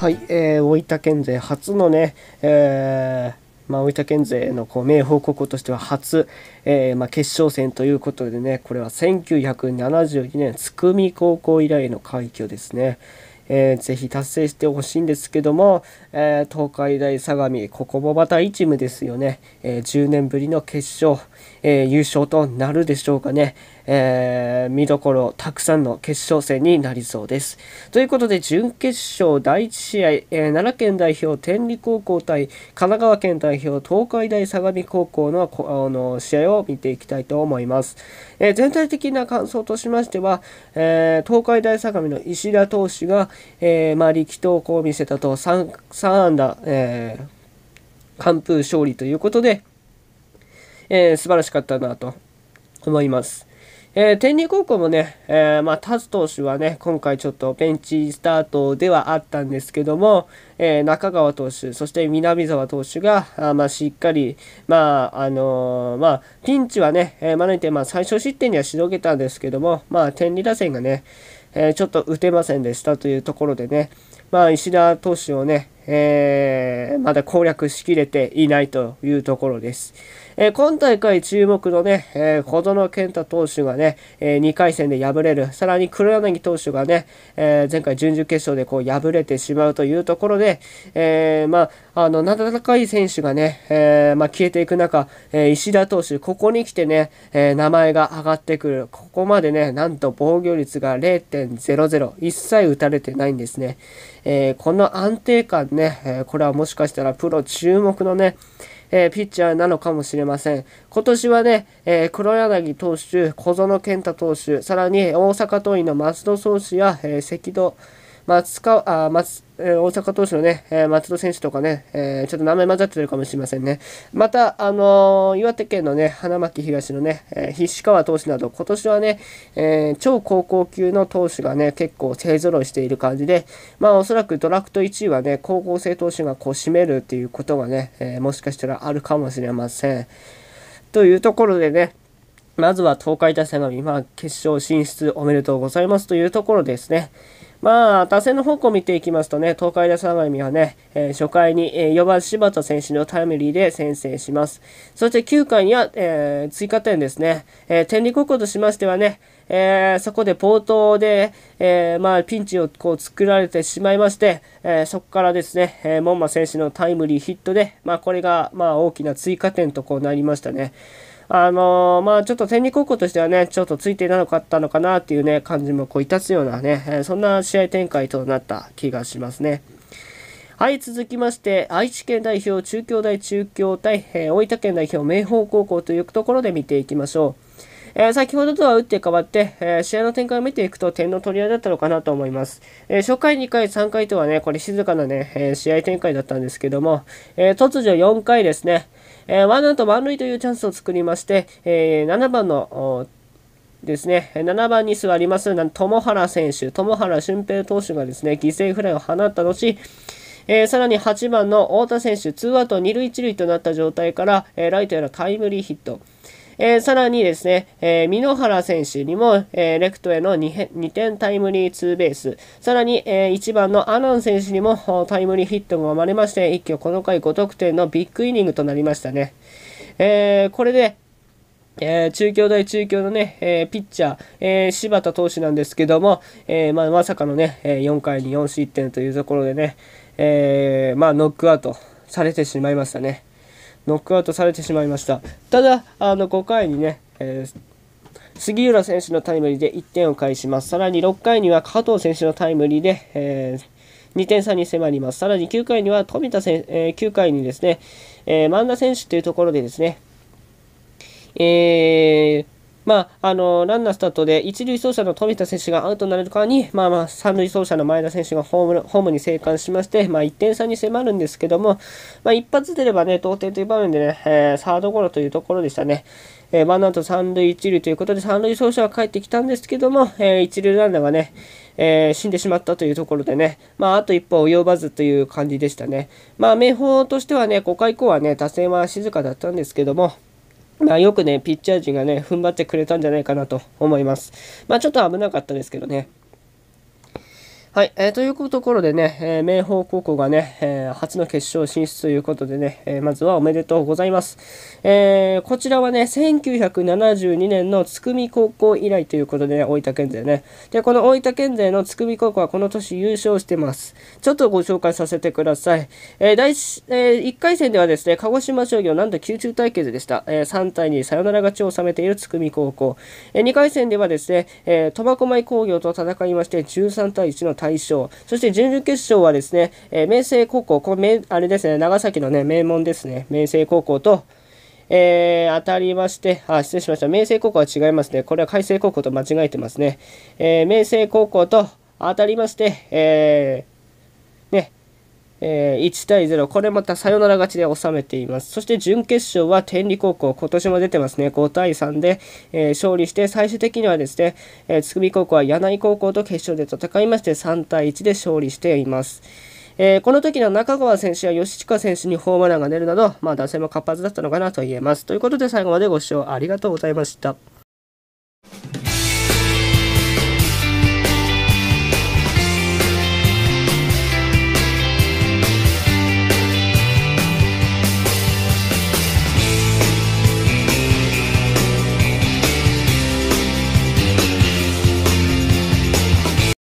はい、えー、大分県勢初のね、えー、まあ、大分県勢のこう名報告としては初、えー、まあ、決勝戦ということでねこれは1972年津久見高校以来の快挙ですね。えー、ぜひ達成してほしいんですけども、えー、東海大相模、ここもまた一チームですよね、えー、10年ぶりの決勝、え優勝となるでしょうかね、え見どころたくさんの決勝戦になりそうです。ということで、準決勝第1試合、え奈良県代表天理高校対神奈川県代表東海大相模高校のあの試合を見ていきたいと思います。え全体的な感想としましては、え東海大相模の石田投手が、えー、まあ、力投を見せたと3、3安打、えー、完封勝利ということで、えー、素晴らしかったなと思います。えー、天理高校もね、えー、まあ、タズ投手はね、今回ちょっとベンチスタートではあったんですけども、えー、中川投手、そして南沢投手が、あまあ、しっかり、まあ、あのー、まあ、ピンチはね、えー、招いて、まあ、最初失点にはしのげたんですけども、まあ、天理打線がね、えちょっと打てませんでしたというところでね、まあ、石田投手をね、えー、まだ攻略しきれていないというところです。え今大会注目のね、え小園健太投手がね、え2回戦で敗れる、さらに黒柳投手がね、え前回準々決勝でこう敗れてしまうというところで、えまあ、あの、名高い選手がね、えま消えていく中、え石田投手、ここに来てね、え名前が上がってくる、ここまでね、なんと防御率が0.00、一切打たれてないんですね。えこの安定感ね、えこれはもしかしたらプロ注目のね、えー、ピッチャーなのかもしれません。今年はね、えー、黒柳投手、小園健太投手、さらに大阪桐蔭の松戸投手や、えー、関戸、松川、あ松、えー、大阪投手のね、えー、松戸選手とかね、えー、ちょっと名前混ざってるかもしれませんね。また、あのー、岩手県のね、花巻東のね、えー、菱川投手など、今年はね、えー、超高校級の投手がね、結構勢揃いしている感じで、まあ、おそらくドラフト1位はね、高校生投手がこう占めるっていうことがね、えー、もしかしたらあるかもしれません。というところでね、まずは東海大戦模、決勝進出おめでとうございますというところですね。まあ、打線の方向見ていきますとね、東海大相模はね、えー、初回に、えー、4番柴田選手のタイムリーで先制します。そして9回には、えー、追加点ですね。えー、天理高校としましてはね、えそこで冒頭で、えまあ、ピンチをこう作られてしまいまして、えそこからですね、え門馬選手のタイムリーヒットで、まあ、これが、まあ、大きな追加点とこうなりましたね。あのー、まあちょっと天理高校としてはね、ちょっとついていなかったのかなっていうね、感じもこういたつようなね、えそんな試合展開となった気がしますね。はい、続きまして、愛知県代表、中京大中京対、えー、大分県代表、明豊高校というところで見ていきましょう。えー、先ほどとは打って変わって、えー、試合の展開を見ていくと点の取り合いだったのかなと思います。えー、初回、2回、3回とはね、これ静かなね、え試合展開だったんですけども、え突如4回ですね、えー、ワンアウト満塁というチャンスを作りまして、えー、7番の、ですね、7番に座ります、友原選手、友原俊平投手がですね、犠牲フライを放った後、えー、さらに8番の太田選手、ツーアウト2塁1塁となった状態から、えー、ライトへのタイムリーヒット、えー、さらにですね、えー、箕原選手にも、えー、レフトへの 2, 2点タイムリーツーベース、さらに、えー、1番のアナン選手にもタイムリーヒットが生まれまして、一挙この回5得点のビッグイニングとなりましたね。えー、これで、えー、中京大中京のね、えー、ピッチャー、えー、柴田投手なんですけども、えまあ、まさかのね、え4回に4失点というところでね、えまあ、ノックアウトされてしまいましたね。ノックアウトされてしまいました。ただ、あの5回にね、えー杉浦選手のタイムリーで1点を返します。さらに6回には加藤選手のタイムリーで、えー、2点差に迫ります。さらに9回には富田選、えー、9回にですね、えー、万田選手というところでですね、えーまあ、あのランナースタートで一塁走者の富田選手がアウトになる間に、まあまあ、三塁走者の前田選手がホームホームに生還しまして、まあ、1点差に迫るんですけども、まあ、一発出ればね、同点という場面でね、えー、サードゴロというところでしたね。えー、ワンアウト三塁一塁ということで、三塁走者は帰ってきたんですけども、えー、一塁ランナーがね、えー、死んでしまったというところでね、まあ、あと一歩及ばずという感じでしたね。まあ、明豊としてはね、5回以降はね、打線は静かだったんですけども、まあ、よくね、ピッチャー陣がね、踏ん張ってくれたんじゃないかなと思います。まあ、ちょっと危なかったですけどね。はい、えー、というところでね、えー、明豊高校がね、えー、初の決勝進出ということでね、えまずはおめでとうございます。えこちらはね、1972年の津久見高校以来ということでね、大分県勢ね。で、この大分県勢の津久見高校はこの年優勝してます。ちょっとご紹介させてください。え第、え1回戦ではですね、鹿児島商業、なんと9中対決でした。え3対2、サヨナラ勝ちを収めている津久見高校。え2回戦ではですね、え苫小牧工業と戦いまして、13対1の大勝。そして準々決勝はですね、えー、明星高校、これ、あれですね、長崎のね、名門ですね、明星高校と、えー、当たりまして、あ、失礼しました。明星高校は違いますね。これは海星高校と間違えてますね。えー、明星高校と当たりまして、えー、ね、えー、1対0、これまたサヨナラ勝ちで収めています。そして準決勝は天理高校、今年も出てますね、5対3で、えー、勝利して、最終的にはですね、えー、つくみ高校は柳井高校と決勝で戦いまして、3対1で勝利しています。えー、この時の中川選手や吉近選手にホームランが出るなど、まあ、打線も活発だったのかなと言えます。ということで、最後までご視聴ありがとうございました。